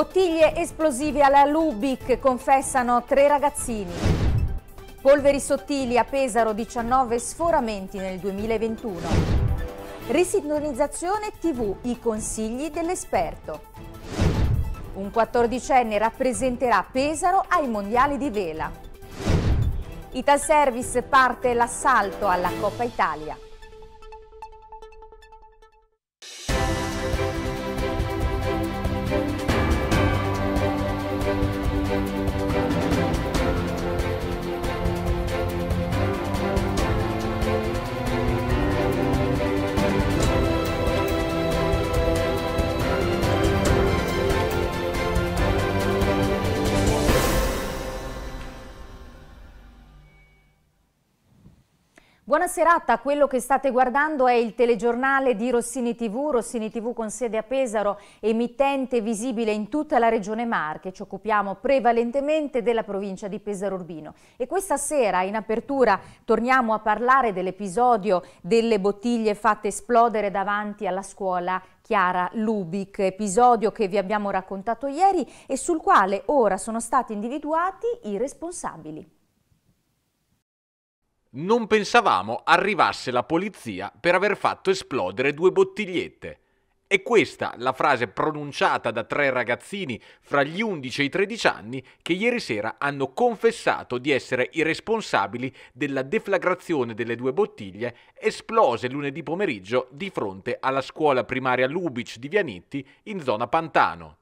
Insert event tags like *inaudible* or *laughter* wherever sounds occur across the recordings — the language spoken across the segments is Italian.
Bottiglie esplosive alla Lubic, confessano tre ragazzini. Polveri sottili a Pesaro, 19 sforamenti nel 2021. Risintonizzazione TV, i consigli dell'esperto. Un quattordicenne rappresenterà Pesaro ai mondiali di vela. Italservice parte l'assalto alla Coppa Italia. serata, quello che state guardando è il telegiornale di Rossini TV, Rossini TV con sede a Pesaro, emittente visibile in tutta la regione Marche. Ci occupiamo prevalentemente della provincia di Pesaro Urbino. E questa sera, in apertura, torniamo a parlare dell'episodio delle bottiglie fatte esplodere davanti alla scuola Chiara Lubic, episodio che vi abbiamo raccontato ieri e sul quale ora sono stati individuati i responsabili. Non pensavamo arrivasse la polizia per aver fatto esplodere due bottigliette. È questa la frase pronunciata da tre ragazzini fra gli 11 e i 13 anni che ieri sera hanno confessato di essere i responsabili della deflagrazione delle due bottiglie esplose lunedì pomeriggio di fronte alla scuola primaria Lubic di Vianitti in zona Pantano.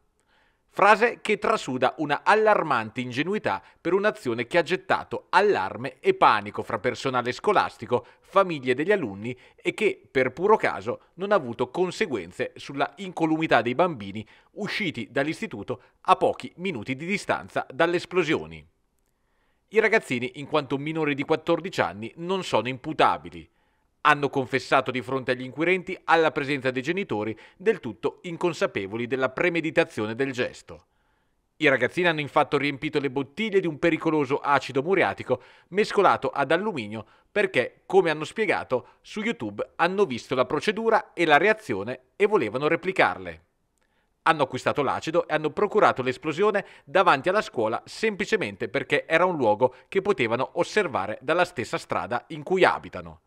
Frase che trasuda una allarmante ingenuità per un'azione che ha gettato allarme e panico fra personale scolastico, famiglie degli alunni e che, per puro caso, non ha avuto conseguenze sulla incolumità dei bambini usciti dall'istituto a pochi minuti di distanza dalle esplosioni. I ragazzini, in quanto minori di 14 anni, non sono imputabili. Hanno confessato di fronte agli inquirenti alla presenza dei genitori, del tutto inconsapevoli della premeditazione del gesto. I ragazzini hanno infatti riempito le bottiglie di un pericoloso acido muriatico mescolato ad alluminio perché, come hanno spiegato, su YouTube hanno visto la procedura e la reazione e volevano replicarle. Hanno acquistato l'acido e hanno procurato l'esplosione davanti alla scuola semplicemente perché era un luogo che potevano osservare dalla stessa strada in cui abitano.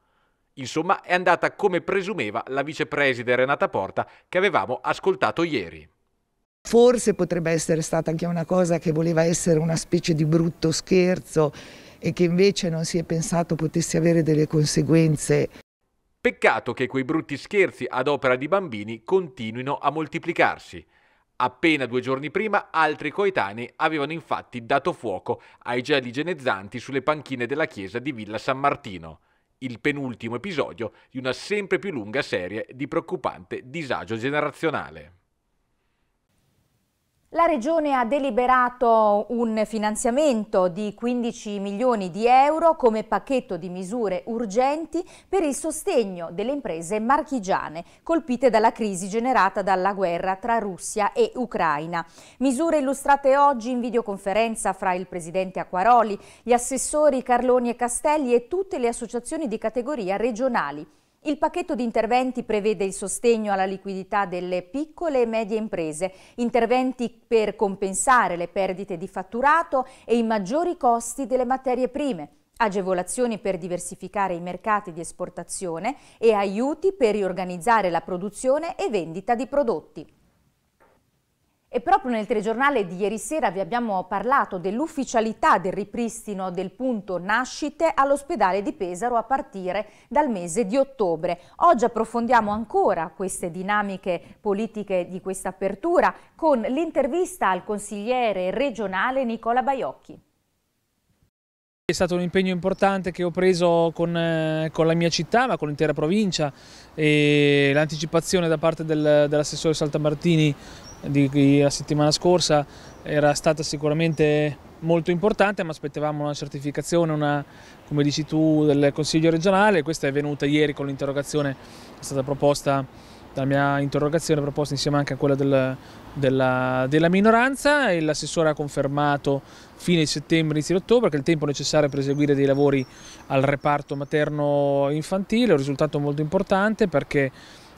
Insomma, è andata come presumeva la vicepreside Renata Porta che avevamo ascoltato ieri. Forse potrebbe essere stata anche una cosa che voleva essere una specie di brutto scherzo e che invece non si è pensato potesse avere delle conseguenze. Peccato che quei brutti scherzi ad opera di bambini continuino a moltiplicarsi. Appena due giorni prima altri coetanei avevano infatti dato fuoco ai gel igienizzanti sulle panchine della chiesa di Villa San Martino il penultimo episodio di una sempre più lunga serie di preoccupante disagio generazionale. La Regione ha deliberato un finanziamento di 15 milioni di euro come pacchetto di misure urgenti per il sostegno delle imprese marchigiane colpite dalla crisi generata dalla guerra tra Russia e Ucraina. Misure illustrate oggi in videoconferenza fra il Presidente Acquaroli, gli assessori Carloni e Castelli e tutte le associazioni di categoria regionali. Il pacchetto di interventi prevede il sostegno alla liquidità delle piccole e medie imprese, interventi per compensare le perdite di fatturato e i maggiori costi delle materie prime, agevolazioni per diversificare i mercati di esportazione e aiuti per riorganizzare la produzione e vendita di prodotti. E proprio nel telegiornale di ieri sera vi abbiamo parlato dell'ufficialità del ripristino del punto nascite all'ospedale di Pesaro a partire dal mese di ottobre. Oggi approfondiamo ancora queste dinamiche politiche di questa apertura con l'intervista al consigliere regionale Nicola Baiocchi. È stato un impegno importante che ho preso con, eh, con la mia città, ma con l'intera provincia e l'anticipazione da parte del, dell'assessore Saltamartini di la settimana scorsa era stata sicuramente molto importante, ma aspettavamo una certificazione, una, come dici tu, del Consiglio regionale. Questa è venuta ieri con l'interrogazione, è stata proposta dalla mia interrogazione, proposta insieme anche a quella del, della, della, minoranza. E l'assessore ha confermato fine settembre, inizio ottobre, che il tempo necessario per eseguire dei lavori al reparto materno-infantile. Un risultato molto importante perché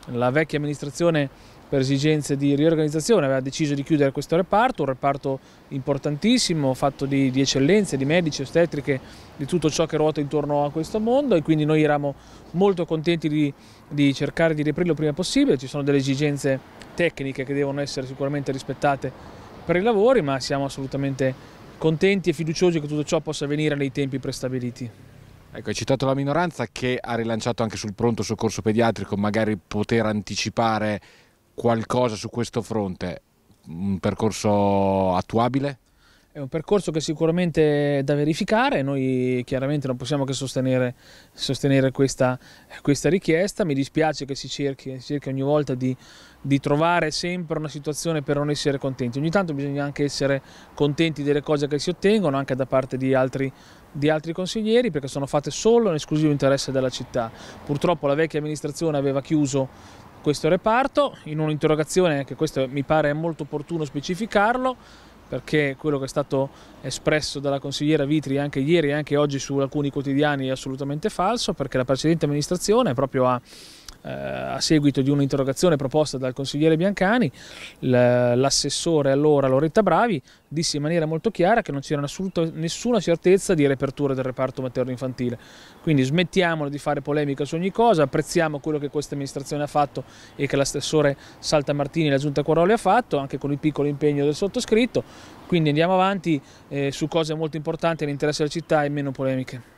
la vecchia amministrazione per esigenze di riorganizzazione aveva deciso di chiudere questo reparto, un reparto importantissimo fatto di, di eccellenze, di medici, ostetriche, di tutto ciò che ruota intorno a questo mondo e quindi noi eravamo molto contenti di, di cercare di riaprirlo il prima possibile, ci sono delle esigenze tecniche che devono essere sicuramente rispettate per i lavori ma siamo assolutamente contenti e fiduciosi che tutto ciò possa avvenire nei tempi prestabiliti. Ecco, hai citato la minoranza che ha rilanciato anche sul pronto soccorso pediatrico magari poter anticipare qualcosa su questo fronte, un percorso attuabile? È un percorso che sicuramente è da verificare, noi chiaramente non possiamo che sostenere, sostenere questa, questa, richiesta, mi dispiace che si cerchi, si cerchi ogni volta di, di, trovare sempre una situazione per non essere contenti, ogni tanto bisogna anche essere contenti delle cose che si ottengono anche da parte di altri, di altri consiglieri perché sono fatte solo in esclusivo interesse della città. Purtroppo la vecchia amministrazione aveva chiuso questo reparto in un'interrogazione anche questo mi pare molto opportuno specificarlo perché quello che è stato espresso dalla consigliera Vitri anche ieri e anche oggi su alcuni quotidiani è assolutamente falso perché la precedente amministrazione proprio ha eh, a seguito di un'interrogazione proposta dal consigliere Biancani, l'assessore allora Loretta Bravi disse in maniera molto chiara che non c'era nessuna certezza di repertura del reparto materno-infantile. Quindi smettiamolo di fare polemica su ogni cosa, apprezziamo quello che questa amministrazione ha fatto e che l'assessore Salta Martini e la Giunta Quaroli ha fatto, anche con il piccolo impegno del sottoscritto, quindi andiamo avanti eh, su cose molto importanti all'interesse della città e meno polemiche.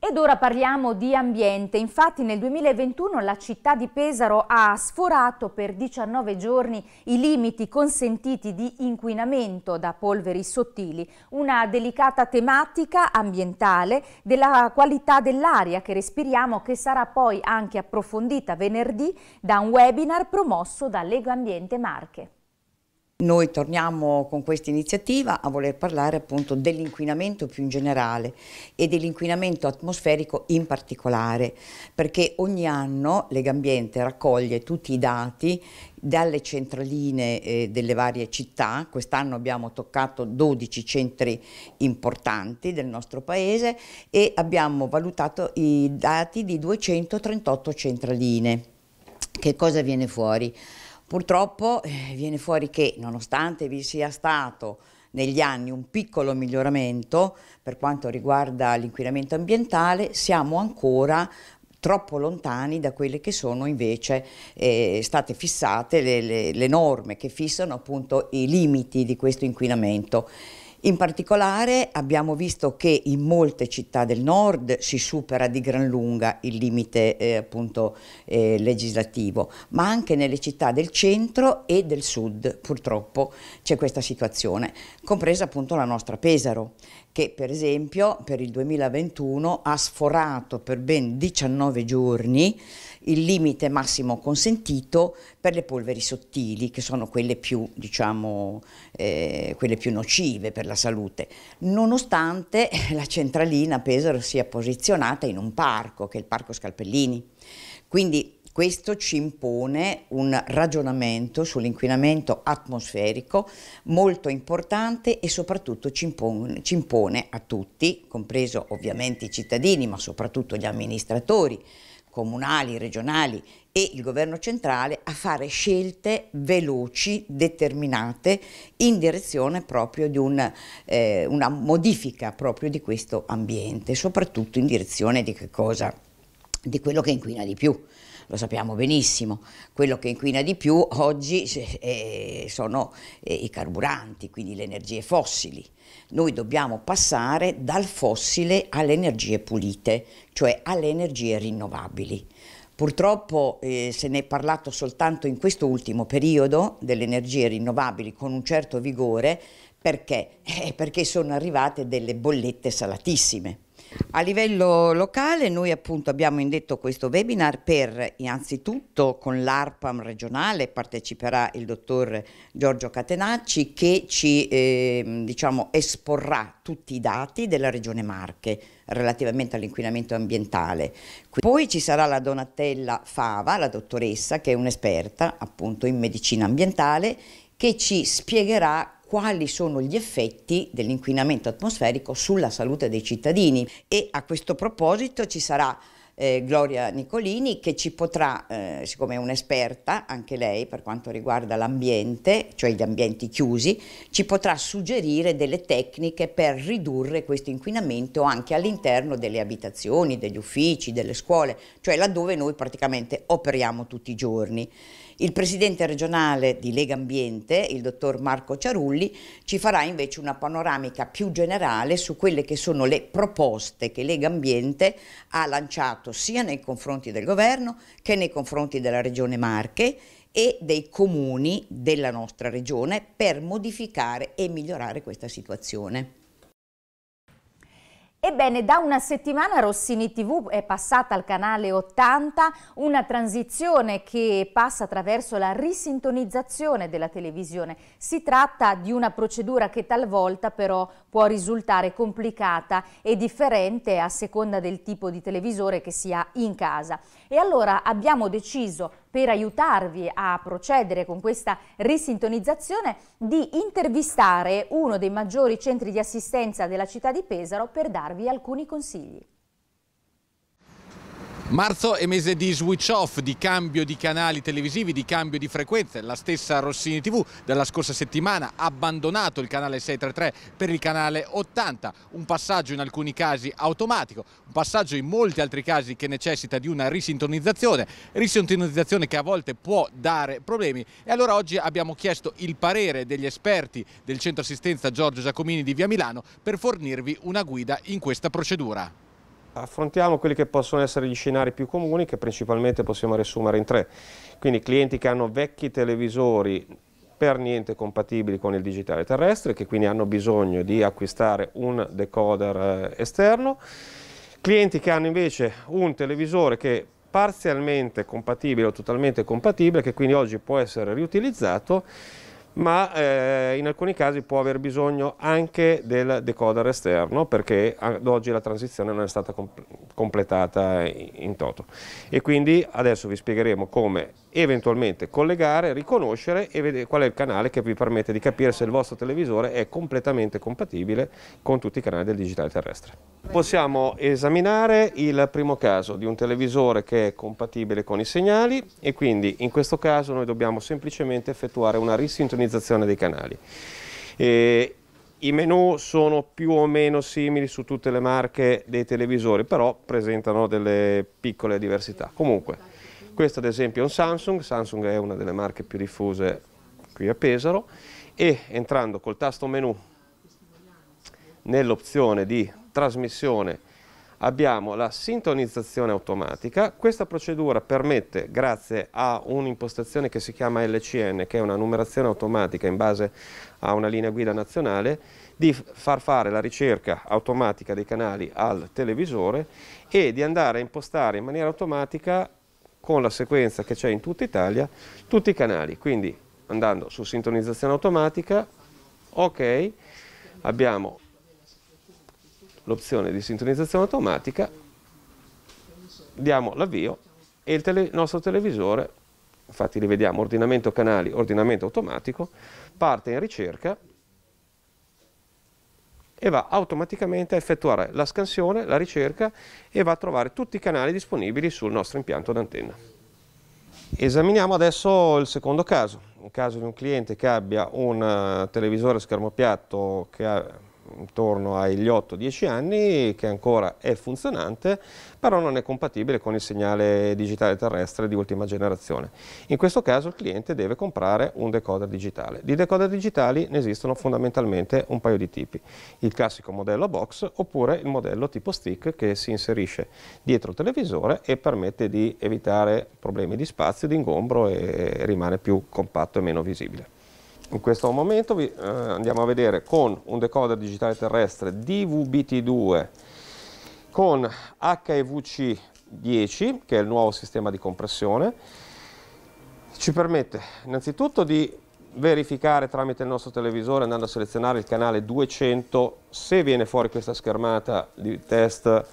Ed ora parliamo di ambiente. Infatti nel 2021 la città di Pesaro ha sforato per 19 giorni i limiti consentiti di inquinamento da polveri sottili, una delicata tematica ambientale della qualità dell'aria che respiriamo che sarà poi anche approfondita venerdì da un webinar promosso da Lega Ambiente Marche. Noi torniamo con questa iniziativa a voler parlare appunto dell'inquinamento più in generale e dell'inquinamento atmosferico in particolare, perché ogni anno Legambiente raccoglie tutti i dati dalle centraline eh, delle varie città, quest'anno abbiamo toccato 12 centri importanti del nostro paese e abbiamo valutato i dati di 238 centraline. Che cosa viene fuori? Purtroppo eh, viene fuori che nonostante vi sia stato negli anni un piccolo miglioramento per quanto riguarda l'inquinamento ambientale, siamo ancora troppo lontani da quelle che sono invece eh, state fissate le, le, le norme che fissano appunto i limiti di questo inquinamento. In particolare abbiamo visto che in molte città del nord si supera di gran lunga il limite eh, appunto, eh, legislativo, ma anche nelle città del centro e del sud purtroppo c'è questa situazione, compresa appunto la nostra Pesaro, che per esempio per il 2021 ha sforato per ben 19 giorni il limite massimo consentito per le polveri sottili, che sono quelle più, diciamo, eh, quelle più nocive per la salute, nonostante *laughs* la centralina Pesaro sia posizionata in un parco, che è il Parco Scalpellini. Quindi questo ci impone un ragionamento sull'inquinamento atmosferico molto importante e soprattutto ci impone, ci impone a tutti, compreso ovviamente i cittadini, ma soprattutto gli amministratori, comunali, regionali e il governo centrale a fare scelte veloci, determinate in direzione proprio di un, eh, una modifica proprio di questo ambiente, soprattutto in direzione di, cosa? di quello che inquina di più lo sappiamo benissimo, quello che inquina di più oggi eh, eh, sono eh, i carburanti, quindi le energie fossili. Noi dobbiamo passare dal fossile alle energie pulite, cioè alle energie rinnovabili. Purtroppo eh, se ne è parlato soltanto in questo ultimo periodo delle energie rinnovabili con un certo vigore perché? Eh, perché sono arrivate delle bollette salatissime. A livello locale noi appunto abbiamo indetto questo webinar per innanzitutto con l'ARPAM regionale parteciperà il dottor Giorgio Catenacci che ci eh, diciamo, esporrà tutti i dati della regione Marche relativamente all'inquinamento ambientale. Poi ci sarà la Donatella Fava, la dottoressa che è un'esperta appunto in medicina ambientale che ci spiegherà quali sono gli effetti dell'inquinamento atmosferico sulla salute dei cittadini e a questo proposito ci sarà eh, Gloria Nicolini che ci potrà, eh, siccome è un'esperta anche lei per quanto riguarda l'ambiente, cioè gli ambienti chiusi, ci potrà suggerire delle tecniche per ridurre questo inquinamento anche all'interno delle abitazioni, degli uffici, delle scuole, cioè laddove noi praticamente operiamo tutti i giorni. Il presidente regionale di Lega Ambiente, il dottor Marco Ciarulli, ci farà invece una panoramica più generale su quelle che sono le proposte che Lega Ambiente ha lanciato sia nei confronti del governo che nei confronti della regione Marche e dei comuni della nostra regione per modificare e migliorare questa situazione. Ebbene, da una settimana Rossini TV è passata al canale 80, una transizione che passa attraverso la risintonizzazione della televisione. Si tratta di una procedura che talvolta però può risultare complicata e differente a seconda del tipo di televisore che si ha in casa. E allora abbiamo deciso per aiutarvi a procedere con questa risintonizzazione, di intervistare uno dei maggiori centri di assistenza della città di Pesaro per darvi alcuni consigli. Marzo è mese di switch off, di cambio di canali televisivi, di cambio di frequenze. La stessa Rossini TV della scorsa settimana ha abbandonato il canale 633 per il canale 80, un passaggio in alcuni casi automatico, un passaggio in molti altri casi che necessita di una risintonizzazione, risintonizzazione che a volte può dare problemi. E allora oggi abbiamo chiesto il parere degli esperti del centro assistenza Giorgio Giacomini di Via Milano per fornirvi una guida in questa procedura affrontiamo quelli che possono essere gli scenari più comuni che principalmente possiamo riassumere in tre. Quindi clienti che hanno vecchi televisori per niente compatibili con il digitale terrestre, che quindi hanno bisogno di acquistare un decoder eh, esterno, clienti che hanno invece un televisore che è parzialmente compatibile o totalmente compatibile, che quindi oggi può essere riutilizzato ma eh, in alcuni casi può aver bisogno anche del decoder esterno perché ad oggi la transizione non è stata comp completata in toto. E quindi adesso vi spiegheremo come eventualmente collegare, riconoscere e vedere qual è il canale che vi permette di capire se il vostro televisore è completamente compatibile con tutti i canali del digitale terrestre. Possiamo esaminare il primo caso di un televisore che è compatibile con i segnali e quindi in questo caso noi dobbiamo semplicemente effettuare una risintonizzazione l'organizzazione dei canali. E I menu sono più o meno simili su tutte le marche dei televisori, però presentano delle piccole diversità. Comunque, questo ad esempio è un Samsung, Samsung è una delle marche più diffuse qui a Pesaro, e entrando col tasto menu nell'opzione di trasmissione abbiamo la sintonizzazione automatica, questa procedura permette, grazie a un'impostazione che si chiama LCN, che è una numerazione automatica in base a una linea guida nazionale, di far fare la ricerca automatica dei canali al televisore e di andare a impostare in maniera automatica con la sequenza che c'è in tutta Italia tutti i canali, quindi andando su sintonizzazione automatica, ok, abbiamo l'opzione di sintonizzazione automatica, diamo l'avvio e il tele nostro televisore, infatti rivediamo ordinamento canali, ordinamento automatico, parte in ricerca e va automaticamente a effettuare la scansione, la ricerca e va a trovare tutti i canali disponibili sul nostro impianto d'antenna. Esaminiamo adesso il secondo caso, un caso di un cliente che abbia un eh, televisore schermo piatto che ha intorno agli 8-10 anni che ancora è funzionante però non è compatibile con il segnale digitale terrestre di ultima generazione. In questo caso il cliente deve comprare un decoder digitale. Di decoder digitali ne esistono fondamentalmente un paio di tipi, il classico modello box oppure il modello tipo stick che si inserisce dietro il televisore e permette di evitare problemi di spazio, di ingombro e rimane più compatto e meno visibile in questo momento vi, eh, andiamo a vedere con un decoder digitale terrestre DVB-T2 con HEVC 10 che è il nuovo sistema di compressione ci permette innanzitutto di verificare tramite il nostro televisore andando a selezionare il canale 200 se viene fuori questa schermata di test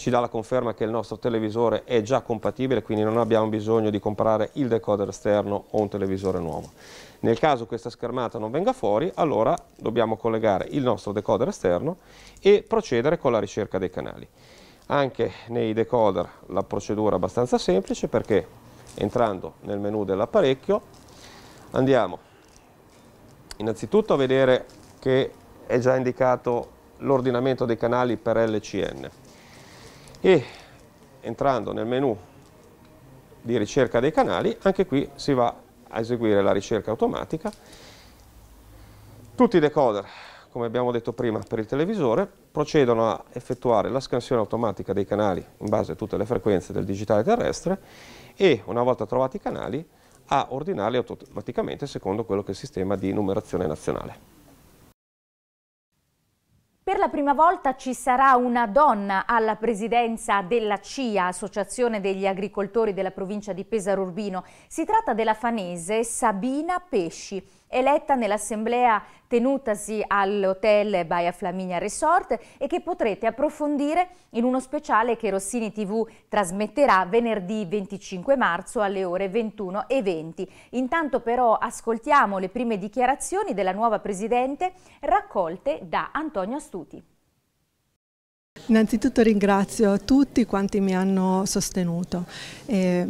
ci dà la conferma che il nostro televisore è già compatibile, quindi non abbiamo bisogno di comprare il decoder esterno o un televisore nuovo. Nel caso questa schermata non venga fuori, allora dobbiamo collegare il nostro decoder esterno e procedere con la ricerca dei canali. Anche nei decoder la procedura è abbastanza semplice perché entrando nel menu dell'apparecchio andiamo innanzitutto a vedere che è già indicato l'ordinamento dei canali per LCN e entrando nel menu di ricerca dei canali, anche qui si va a eseguire la ricerca automatica. Tutti i decoder, come abbiamo detto prima per il televisore, procedono a effettuare la scansione automatica dei canali in base a tutte le frequenze del digitale terrestre e una volta trovati i canali a ordinarli automaticamente secondo quello che è il sistema di numerazione nazionale. Per la prima volta ci sarà una donna alla presidenza della CIA, Associazione degli Agricoltori della provincia di Pesaro Urbino. Si tratta della fanese Sabina Pesci eletta nell'assemblea tenutasi all'hotel Baia Flaminia Resort e che potrete approfondire in uno speciale che Rossini TV trasmetterà venerdì 25 marzo alle ore 21 e 20. Intanto però ascoltiamo le prime dichiarazioni della nuova Presidente raccolte da Antonio Astuti. Innanzitutto ringrazio tutti quanti mi hanno sostenuto. Eh,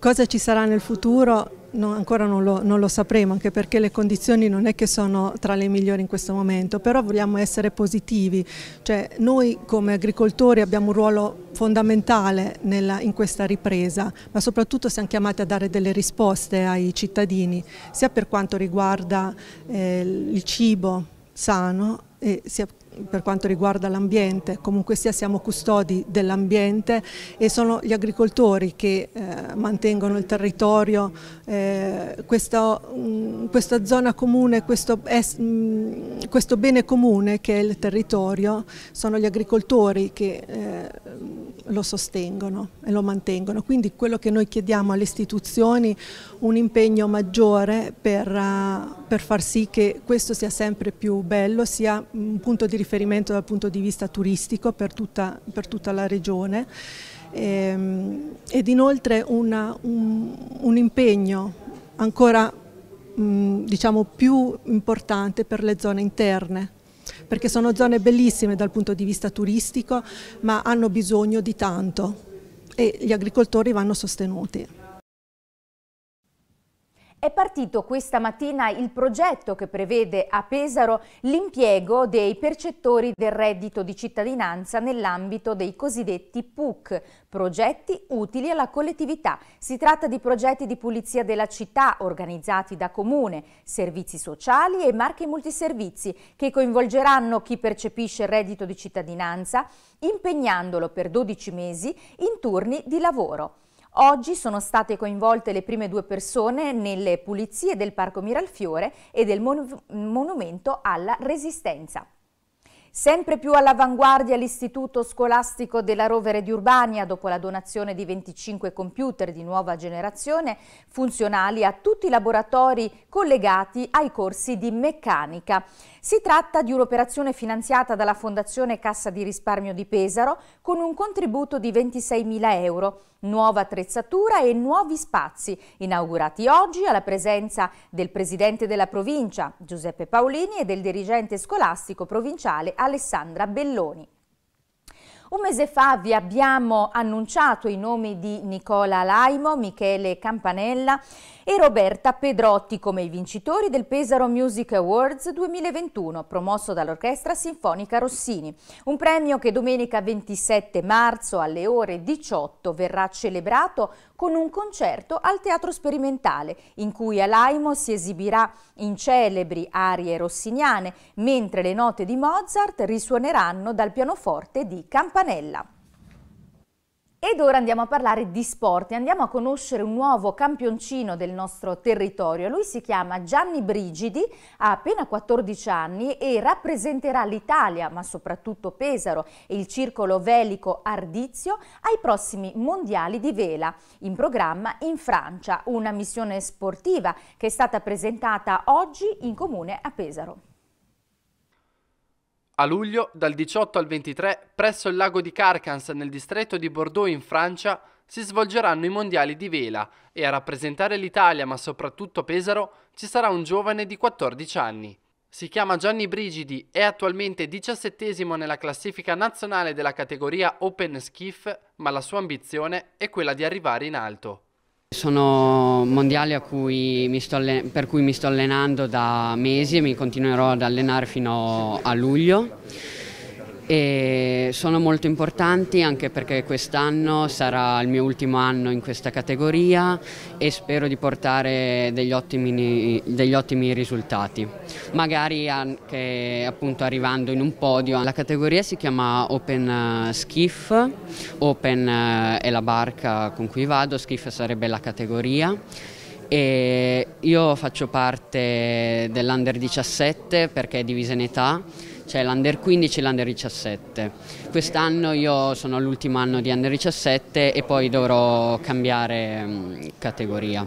cosa ci sarà nel futuro? No, ancora non lo, non lo, sapremo, anche perché le condizioni non è che sono tra le migliori in questo momento, però vogliamo essere positivi, cioè noi come agricoltori abbiamo un ruolo fondamentale nella, in questa ripresa, ma soprattutto siamo chiamati a dare delle risposte ai cittadini, sia per quanto riguarda eh, il cibo sano, sia per quanto riguarda l'ambiente, comunque sia siamo custodi dell'ambiente e sono gli agricoltori che eh, mantengono il territorio, eh, questa, mh, mm, questa, zona comune, questo, es, mh, mm, questo, bene comune che è il territorio, sono gli agricoltori che eh, lo sostengono e lo mantengono. Quindi quello che noi chiediamo alle istituzioni è un impegno maggiore per, eh, per, far sì che questo sia sempre più bello, sia un punto di riferimento dal punto di vista turistico per tutta, per tutta la regione ehm, ed inoltre una, un, un, impegno ancora mm, diciamo, più importante per le zone interne perché sono zone bellissime dal punto di vista turistico ma hanno bisogno di tanto e gli agricoltori vanno sostenuti. È partito questa mattina il progetto che prevede a Pesaro l'impiego dei percettori del reddito di cittadinanza nell'ambito dei cosiddetti PUC, progetti utili alla collettività. Si tratta di progetti di pulizia della città organizzati da comune, servizi sociali e marche multiservizi che coinvolgeranno chi percepisce il reddito di cittadinanza impegnandolo per 12 mesi in turni di lavoro. Oggi sono state coinvolte le prime due persone nelle pulizie del Parco Miralfiore e del Mon Monumento alla Resistenza. Sempre più all'avanguardia l'Istituto Scolastico della Rovere di Urbania, dopo la donazione di 25 computer di nuova generazione, funzionali a tutti i laboratori collegati ai corsi di meccanica. Si tratta di un'operazione finanziata dalla Fondazione Cassa di Risparmio di Pesaro con un contributo di 26.000 euro nuova attrezzatura e nuovi spazi, inaugurati oggi alla presenza del Presidente della Provincia, Giuseppe Paolini, e del dirigente scolastico provinciale Alessandra Belloni. Un mese fa vi abbiamo annunciato i nomi di Nicola Laimo, Michele Campanella e Roberta Pedrotti come i vincitori del Pesaro Music Awards 2021 promosso dall'Orchestra Sinfonica Rossini, un premio che domenica 27 marzo alle ore 18 verrà celebrato con un concerto al Teatro Sperimentale in cui Alaimo si esibirà in celebri arie rossiniane mentre le note di Mozart risuoneranno dal pianoforte di Campanella. Ed ora andiamo a parlare di sport e andiamo a conoscere un nuovo campioncino del nostro territorio. Lui si chiama Gianni Brigidi, ha appena 14 anni e rappresenterà l'Italia, ma soprattutto Pesaro e il circolo velico Ardizio, ai prossimi mondiali di vela, in programma in Francia, una missione sportiva che è stata presentata oggi in comune a Pesaro. A luglio, dal 18 al 23, presso il lago di Carcans nel distretto di Bordeaux in Francia, si svolgeranno i mondiali di vela e a rappresentare l'Italia, ma soprattutto Pesaro, ci sarà un giovane di 14 anni. Si chiama Gianni Brigidi, è attualmente 17 nella classifica nazionale della categoria Open Skiff, ma la sua ambizione è quella di arrivare in alto. Sono mondiali cui alle... per cui mi sto allenando da mesi e mi continuerò ad allenare fino a luglio e sono molto importanti anche perché quest'anno sarà il mio ultimo anno in questa categoria e spero di portare degli ottimi, degli ottimi risultati, magari anche appunto, arrivando in un podio. La categoria si chiama Open eh, Skiff, Open eh, è la barca con cui vado, Skiff sarebbe la categoria. E io faccio parte dell'Under 17 perché è divisa in età c'è l'Under 15 e l'Under 17. Quest'anno io sono all'ultimo anno di Under 17 e poi dovrò cambiare mm, categoria.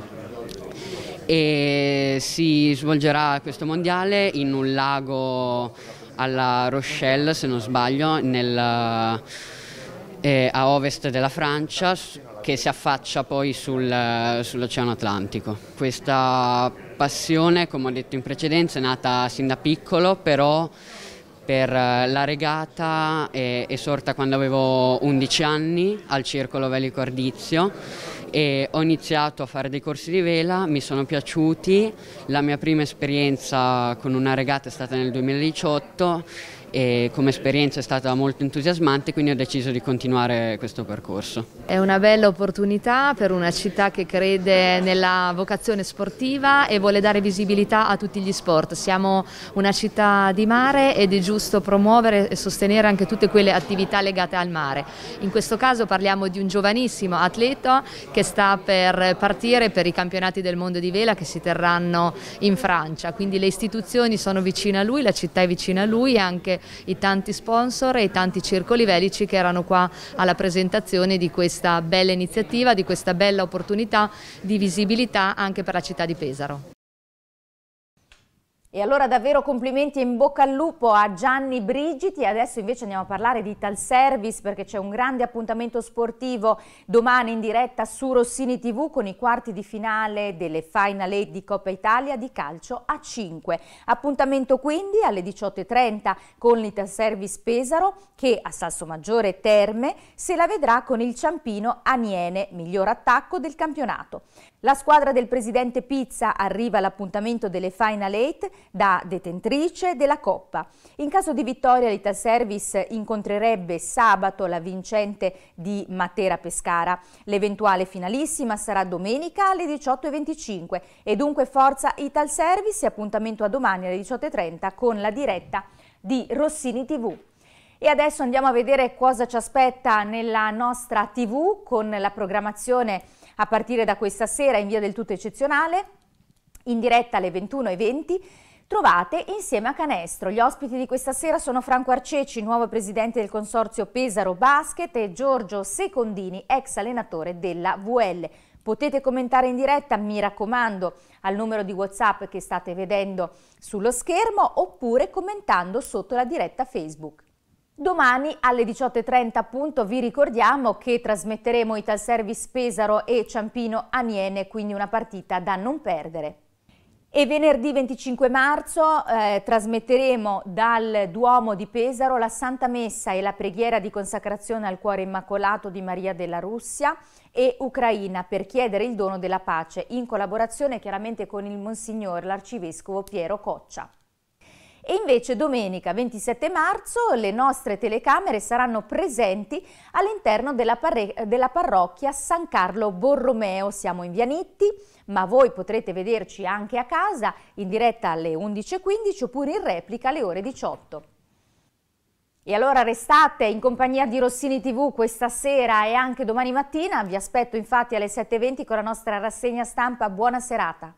E si svolgerà questo mondiale in un lago alla Rochelle, se non sbaglio, nel, eh, a ovest della Francia che si affaccia poi sul, sull'Oceano Atlantico. Questa passione, come ho detto in precedenza, è nata sin da piccolo, però per eh, la regata è, è, sorta quando avevo 11 anni al Circolo Veli Cordizio e ho iniziato a fare dei corsi di vela, mi sono piaciuti, la mia prima esperienza con una regata è stata nel 2018 e come esperienza è stata molto entusiasmante quindi ho deciso di continuare questo percorso. È una bella opportunità per una città che crede nella vocazione sportiva e vuole dare visibilità a tutti gli sport. Siamo una città di mare ed è giusto promuovere e sostenere anche tutte quelle attività legate al mare. In questo caso parliamo di un giovanissimo atleta che sta per partire per i campionati del mondo di vela che si terranno in Francia, quindi le istituzioni sono vicine a lui, la città è vicina a lui e anche i tanti sponsor e i tanti circoli velici che erano qua alla presentazione di questa bella iniziativa, di questa bella opportunità di visibilità anche per la città di Pesaro. E allora davvero complimenti e in bocca al lupo a Gianni Brigiti. Adesso invece andiamo a parlare di Tal Service perché c'è un grande appuntamento sportivo domani in diretta su Rossini TV con i quarti di finale delle Final 8 di Coppa Italia di calcio a 5. Appuntamento quindi alle 18.30 con l'Ital Service Pesaro che a Salso Maggiore Terme se la vedrà con il Ciampino Aniene, miglior attacco del campionato. La squadra del presidente Pizza arriva all'appuntamento delle Final 8 da detentrice della Coppa. In caso di vittoria l'Ital Service incontrerebbe sabato la vincente di Matera Pescara. L'eventuale finalissima sarà domenica alle 18.25 e dunque forza Ital Service e appuntamento a domani alle 18.30 con la diretta di Rossini TV. E adesso andiamo a vedere cosa ci aspetta nella nostra TV con la programmazione a partire da questa sera in via del tutto eccezionale, in diretta alle 21.20 trovate insieme a Canestro. Gli ospiti di questa sera sono Franco Arceci, nuovo presidente del consorzio Pesaro Basket e Giorgio Secondini, ex allenatore della VL. Potete commentare in diretta, mi raccomando, al numero di WhatsApp che state vedendo sullo schermo oppure commentando sotto la diretta Facebook. Domani alle 18.30 appunto vi ricordiamo che trasmetteremo Service Pesaro e Ciampino Aniene, quindi una partita da non perdere. E venerdì 25 marzo eh, trasmetteremo dal Duomo di Pesaro la Santa Messa e la preghiera di consacrazione al cuore immacolato di Maria della Russia e Ucraina per chiedere il dono della pace, in collaborazione chiaramente con il Monsignor l'Arcivescovo Piero Coccia. E invece domenica 27 marzo le nostre telecamere saranno presenti all'interno della, della parrocchia San Carlo Borromeo. Siamo in Vianitti ma voi potrete vederci anche a casa in diretta alle 11.15 oppure in replica alle ore 18. E allora restate in compagnia di Rossini TV questa sera e anche domani mattina, vi aspetto infatti alle 7.20 con la nostra rassegna stampa. Buona serata!